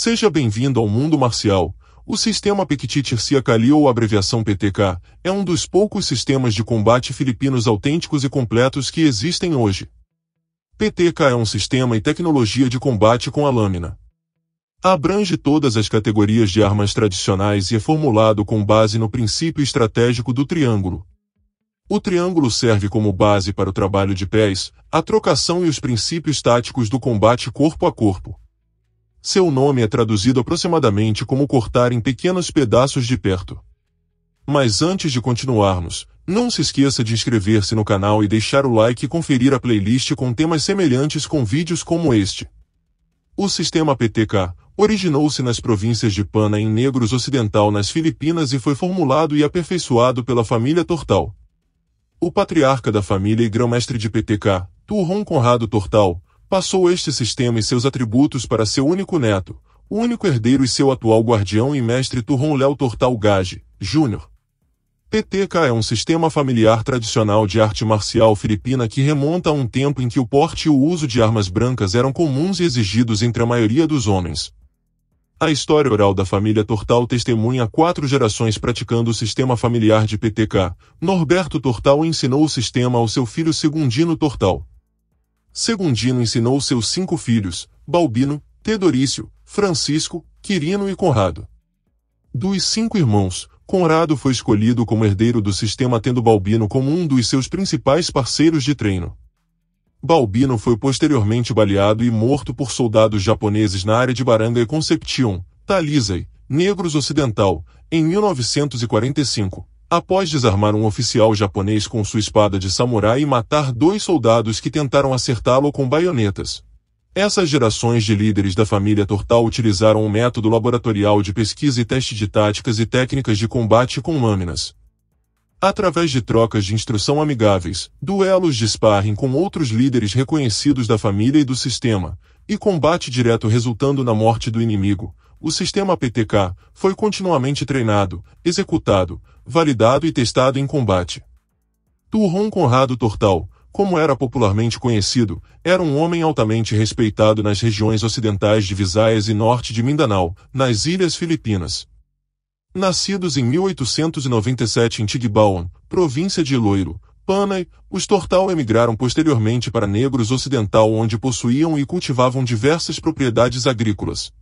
Seja bem-vindo ao mundo marcial. O sistema Pekti Tirsia Kali ou abreviação PTK é um dos poucos sistemas de combate filipinos autênticos e completos que existem hoje. PTK é um sistema e tecnologia de combate com a lâmina. Abrange todas as categorias de armas tradicionais e é formulado com base no princípio estratégico do triângulo. O triângulo serve como base para o trabalho de pés, a trocação e os princípios táticos do combate corpo a corpo. Seu nome é traduzido aproximadamente como cortar em pequenos pedaços de perto. Mas antes de continuarmos, não se esqueça de inscrever-se no canal e deixar o like e conferir a playlist com temas semelhantes com vídeos como este. O sistema PTK originou-se nas províncias de Pana em Negros Ocidental nas Filipinas e foi formulado e aperfeiçoado pela família Tortal. O patriarca da família e grão-mestre de PTK, Turron Conrado Tortal, passou este sistema e seus atributos para seu único neto, o único herdeiro e seu atual guardião e mestre Turron Léo Tortal Gage, Jr. PTK é um sistema familiar tradicional de arte marcial filipina que remonta a um tempo em que o porte e o uso de armas brancas eram comuns e exigidos entre a maioria dos homens. A história oral da família Tortal testemunha quatro gerações praticando o sistema familiar de PTK. Norberto Tortal ensinou o sistema ao seu filho Segundino Tortal, Segundino ensinou seus cinco filhos, Balbino, Teodorício, Francisco, Quirino e Conrado. Dos cinco irmãos, Conrado foi escolhido como herdeiro do sistema tendo Balbino como um dos seus principais parceiros de treino. Balbino foi posteriormente baleado e morto por soldados japoneses na área de Baranga e Conception, Talizay, Negros Ocidental, em 1945 após desarmar um oficial japonês com sua espada de samurai e matar dois soldados que tentaram acertá-lo com baionetas. Essas gerações de líderes da família Tortal utilizaram um método laboratorial de pesquisa e teste de táticas e técnicas de combate com lâminas. Através de trocas de instrução amigáveis, duelos de sparring com outros líderes reconhecidos da família e do sistema, e combate direto resultando na morte do inimigo, o sistema PTK foi continuamente treinado, executado, validado e testado em combate. Turron Conrado Tortal, como era popularmente conhecido, era um homem altamente respeitado nas regiões ocidentais de Visayas e norte de Mindanao, nas Ilhas Filipinas. Nascidos em 1897 em Tigbaon, província de Iloiro, Panay, os Tortal emigraram posteriormente para Negros Ocidental onde possuíam e cultivavam diversas propriedades agrícolas.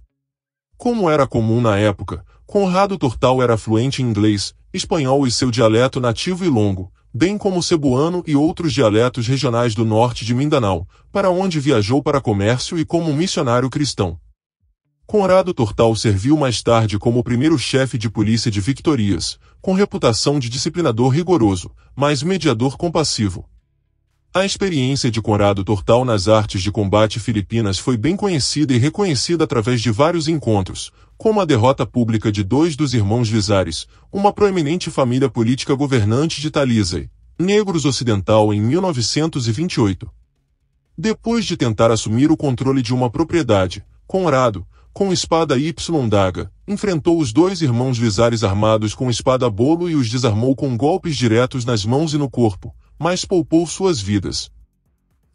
Como era comum na época, Conrado Tortal era fluente em inglês, espanhol e seu dialeto nativo e longo, bem como cebuano e outros dialetos regionais do norte de Mindanao, para onde viajou para comércio e como missionário cristão. Conrado Tortal serviu mais tarde como primeiro chefe de polícia de Victorias, com reputação de disciplinador rigoroso, mas mediador compassivo. A experiência de Conrado Tortal nas artes de combate filipinas foi bem conhecida e reconhecida através de vários encontros, como a derrota pública de dois dos irmãos Vizares, uma proeminente família política governante de Talizay, negros ocidental em 1928. Depois de tentar assumir o controle de uma propriedade, Conrado, com espada Y daga, enfrentou os dois irmãos Vizares armados com espada bolo e os desarmou com golpes diretos nas mãos e no corpo, mas poupou suas vidas.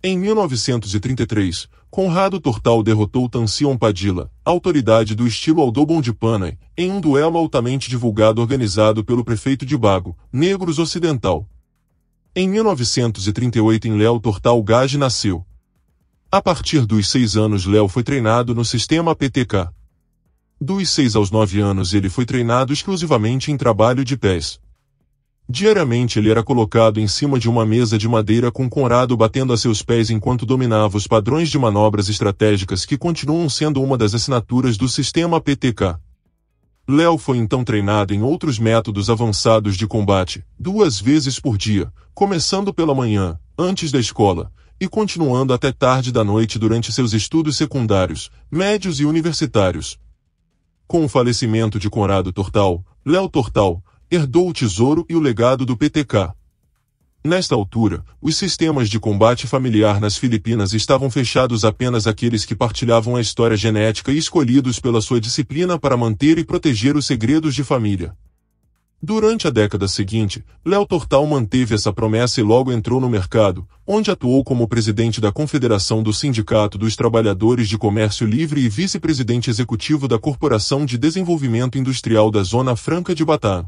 Em 1933, Conrado Tortal derrotou Tansion Padilla, autoridade do estilo Aldobon de Panay, em um duelo altamente divulgado organizado pelo prefeito de Bago, Negros Ocidental. Em 1938 em Léo Tortal Gage nasceu. A partir dos seis anos Léo foi treinado no sistema PTK. Dos seis aos nove anos ele foi treinado exclusivamente em trabalho de pés, Diariamente ele era colocado em cima de uma mesa de madeira com Conrado batendo a seus pés enquanto dominava os padrões de manobras estratégicas que continuam sendo uma das assinaturas do sistema PTK. Léo foi então treinado em outros métodos avançados de combate, duas vezes por dia, começando pela manhã, antes da escola, e continuando até tarde da noite durante seus estudos secundários, médios e universitários. Com o falecimento de Conrado Tortal, Léo Tortal, herdou o tesouro e o legado do PTK. Nesta altura, os sistemas de combate familiar nas Filipinas estavam fechados apenas àqueles que partilhavam a história genética e escolhidos pela sua disciplina para manter e proteger os segredos de família. Durante a década seguinte, Léo Tortal manteve essa promessa e logo entrou no mercado, onde atuou como presidente da Confederação do Sindicato dos Trabalhadores de Comércio Livre e vice-presidente executivo da Corporação de Desenvolvimento Industrial da Zona Franca de Batá.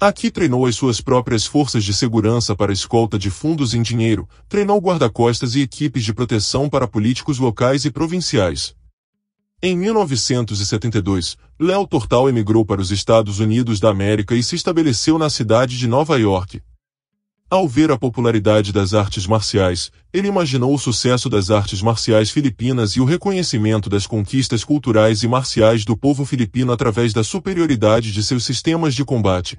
Aqui treinou as suas próprias forças de segurança para escolta de fundos em dinheiro, treinou guarda-costas e equipes de proteção para políticos locais e provinciais. Em 1972, Léo Tortal emigrou para os Estados Unidos da América e se estabeleceu na cidade de Nova York. Ao ver a popularidade das artes marciais, ele imaginou o sucesso das artes marciais filipinas e o reconhecimento das conquistas culturais e marciais do povo filipino através da superioridade de seus sistemas de combate.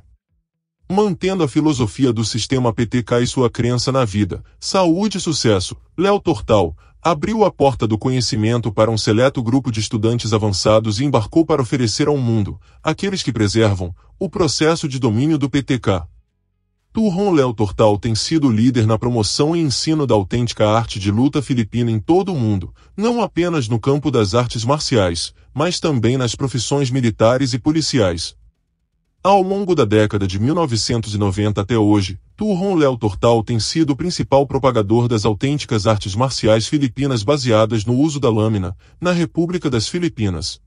Mantendo a filosofia do sistema PTK e sua crença na vida, saúde e sucesso, Léo Tortal abriu a porta do conhecimento para um seleto grupo de estudantes avançados e embarcou para oferecer ao mundo, aqueles que preservam, o processo de domínio do PTK. Turron Léo Tortal tem sido líder na promoção e ensino da autêntica arte de luta filipina em todo o mundo, não apenas no campo das artes marciais, mas também nas profissões militares e policiais. Ao longo da década de 1990 até hoje, Turron Léo Tortal tem sido o principal propagador das autênticas artes marciais filipinas baseadas no uso da lâmina, na República das Filipinas.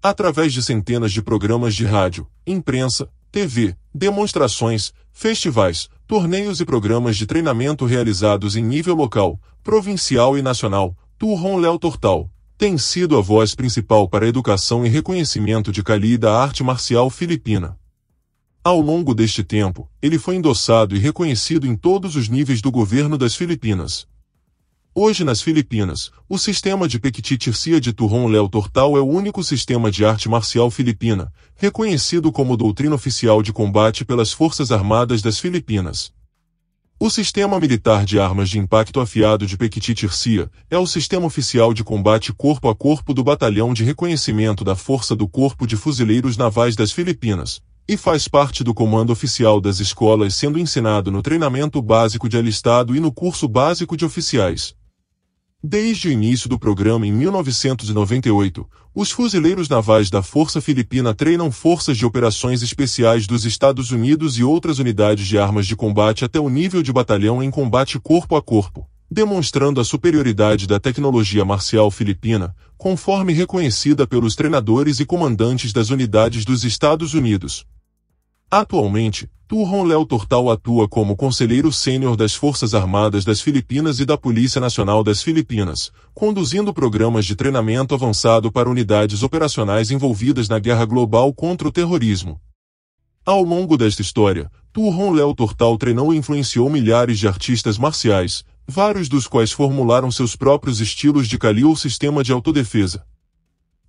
Através de centenas de programas de rádio, imprensa, TV, demonstrações, festivais, torneios e programas de treinamento realizados em nível local, provincial e nacional, Turron Léo Tortal, tem sido a voz principal para a educação e reconhecimento de Cali e da arte marcial filipina. Ao longo deste tempo, ele foi endossado e reconhecido em todos os níveis do governo das Filipinas. Hoje nas Filipinas, o sistema de Pequitircia de Turron Léo Tortal é o único sistema de arte marcial filipina, reconhecido como doutrina oficial de combate pelas Forças Armadas das Filipinas. O Sistema Militar de Armas de Impacto Afiado de Pequiti Tircia é o sistema oficial de combate corpo a corpo do Batalhão de Reconhecimento da Força do Corpo de Fuzileiros Navais das Filipinas e faz parte do comando oficial das escolas sendo ensinado no treinamento básico de alistado e no curso básico de oficiais. Desde o início do programa em 1998, os fuzileiros navais da Força Filipina treinam forças de operações especiais dos Estados Unidos e outras unidades de armas de combate até o nível de batalhão em combate corpo a corpo, demonstrando a superioridade da tecnologia marcial filipina, conforme reconhecida pelos treinadores e comandantes das unidades dos Estados Unidos. Atualmente, Turron Léo Tortal atua como conselheiro sênior das Forças Armadas das Filipinas e da Polícia Nacional das Filipinas, conduzindo programas de treinamento avançado para unidades operacionais envolvidas na guerra global contra o terrorismo. Ao longo desta história, Turron Léo Tortal treinou e influenciou milhares de artistas marciais, vários dos quais formularam seus próprios estilos de kali ou sistema de autodefesa.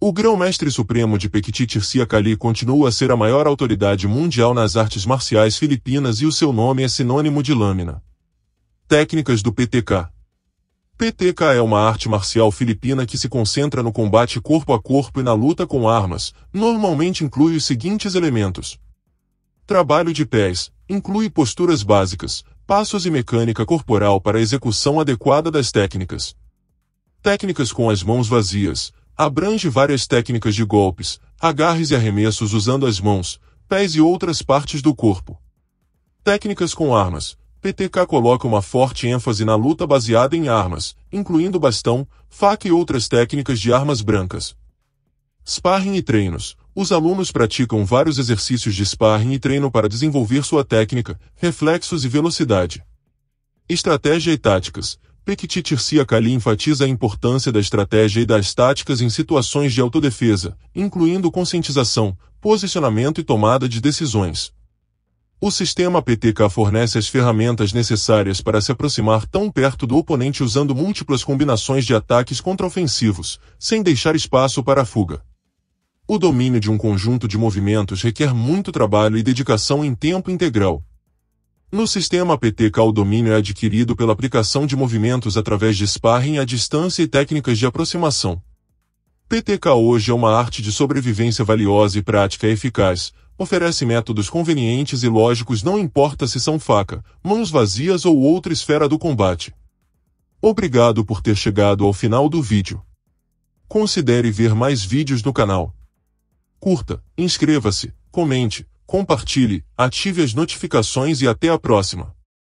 O grão-mestre supremo de Pequiti Tirsia Kali continua a ser a maior autoridade mundial nas artes marciais filipinas e o seu nome é sinônimo de lâmina. Técnicas do PTK PTK é uma arte marcial filipina que se concentra no combate corpo a corpo e na luta com armas, normalmente inclui os seguintes elementos. Trabalho de pés, inclui posturas básicas, passos e mecânica corporal para a execução adequada das técnicas. Técnicas com as mãos vazias, Abrange várias técnicas de golpes, agarres e arremessos usando as mãos, pés e outras partes do corpo. Técnicas com armas. PTK coloca uma forte ênfase na luta baseada em armas, incluindo bastão, faca e outras técnicas de armas brancas. Sparring e treinos. Os alunos praticam vários exercícios de sparring e treino para desenvolver sua técnica, reflexos e velocidade. Estratégia e táticas. Pekitircia Kali enfatiza a importância da estratégia e das táticas em situações de autodefesa, incluindo conscientização, posicionamento e tomada de decisões. O sistema PTK fornece as ferramentas necessárias para se aproximar tão perto do oponente usando múltiplas combinações de ataques contraofensivos, sem deixar espaço para a fuga. O domínio de um conjunto de movimentos requer muito trabalho e dedicação em tempo integral, no sistema PTK o domínio é adquirido pela aplicação de movimentos através de sparring à distância e técnicas de aproximação. PTK hoje é uma arte de sobrevivência valiosa e prática eficaz, oferece métodos convenientes e lógicos não importa se são faca, mãos vazias ou outra esfera do combate. Obrigado por ter chegado ao final do vídeo. Considere ver mais vídeos no canal. Curta, inscreva-se, comente, compartilhe, ative as notificações e até a próxima.